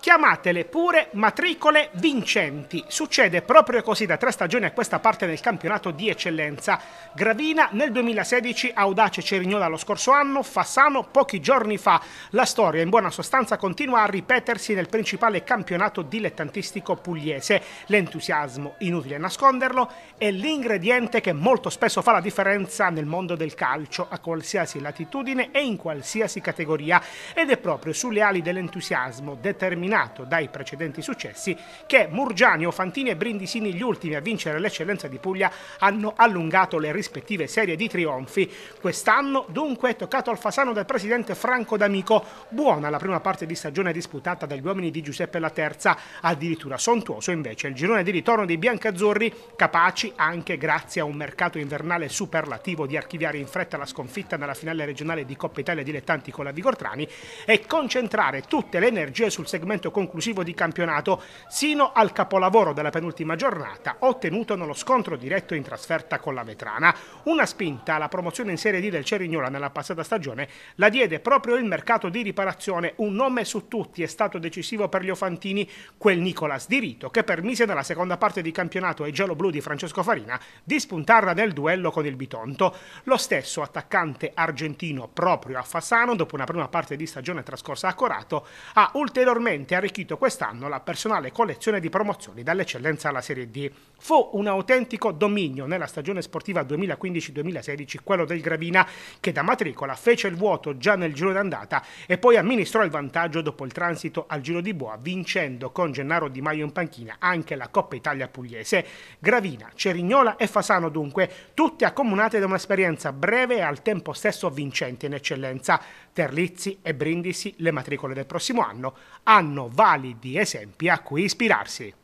chiamatele pure matricole vincenti. Succede proprio così da tre stagioni a questa parte del campionato di eccellenza. Gravina nel 2016, Audace Cerignola lo scorso anno, Fassano pochi giorni fa. La storia in buona sostanza continua a ripetersi nel principale campionato dilettantistico pugliese. L'entusiasmo, inutile nasconderlo, è l'ingrediente che molto spesso fa la differenza nel mondo del calcio, a qualsiasi latitudine e in qualsiasi categoria. Ed è proprio sulle ali dell'entusiasmo determinato determinato dai precedenti successi che Murgianio, Fantini e Brindisini, gli ultimi a vincere l'eccellenza di Puglia, hanno allungato le rispettive serie di trionfi. Quest'anno dunque è toccato al fasano del presidente Franco D'Amico. Buona la prima parte di stagione disputata dagli uomini di Giuseppe La Terza, addirittura sontuoso invece il girone di ritorno dei biancazzurri, capaci anche grazie a un mercato invernale superlativo di archiviare in fretta la sconfitta nella finale regionale di Coppa Italia dilettanti con la Vigortrani e concentrare tutte le energie sul segmento appuntamento conclusivo di campionato sino al capolavoro della penultima giornata ottenuto nello scontro diretto in trasferta con la Vetrana. Una spinta alla promozione in Serie D del Cerignola nella passata stagione la diede proprio il mercato di riparazione. Un nome su tutti è stato decisivo per gli Ofantini, quel Nicolas Di Rito che permise nella seconda parte di campionato ai gelo-blu di Francesco Farina di spuntarla nel duello con il Bitonto. Lo stesso attaccante argentino proprio a Fassano, dopo una prima parte di stagione trascorsa a Corato ha ulteriormente ulteriormente arricchito quest'anno la personale collezione di promozioni dall'eccellenza alla Serie D. Fu un autentico dominio nella stagione sportiva 2015-2016 quello del Gravina che da matricola fece il vuoto già nel giro d'andata e poi amministrò il vantaggio dopo il transito al giro di Boa vincendo con Gennaro Di Maio in panchina anche la Coppa Italia Pugliese. Gravina, Cerignola e Fasano dunque, tutte accomunate da un'esperienza breve e al tempo stesso vincente in eccellenza. Terlizzi e Brindisi le matricole del prossimo anno hanno validi esempi a cui ispirarsi.